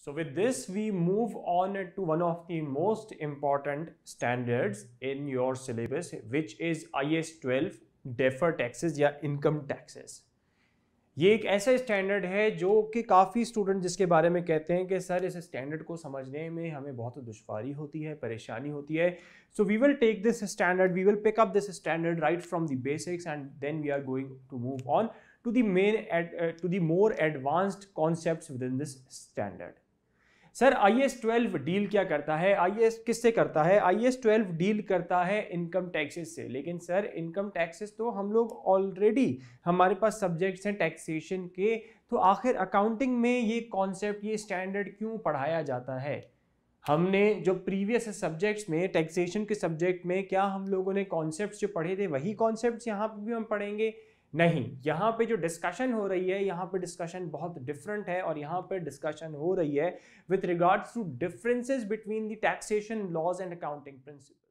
So with this, we move on to one of the most important standards in your syllabus, which is IS 12 deferred Taxes या income Taxes. ये एक ऐसा standard है जो कि काफ़ी स्टूडेंट जिसके बारे में कहते हैं कि सर इस स्टैंडर्ड को समझने में हमें बहुत दुश्वारी होती है परेशानी होती है so we will take this standard we will pick up this standard right from the basics and then we are going to move on to the main to the more advanced concept within this standard sir I S twelve deal क्या करता है I S किससे करता है आई S twelve deal करता है income taxes से लेकिन सर इनकम टैक्सेस तो हम लोग ऑलरेडी हमारे पास सब्जेक्ट्स हैं टैक्सेशन के तो आखिर अकाउंटिंग में ये कॉन्सेप्ट ये स्टैंडर्ड क्यों पढ़ाया जाता है हमने जो प्रीवियस सब्जेक्ट्स में टैक्सेशन के सब्जेक्ट में क्या हम लोगों ने कॉन्सेप्ट जो पढ़े थे वही कॉन्सेप्ट यहाँ पर भी हम पढ़ेंगे नहीं यहाँ पे जो डिस्कशन हो रही है यहाँ पे डिस्कशन बहुत डिफरेंट है और यहाँ पे डिस्कशन हो रही है with regards to differences between the taxation laws and accounting principal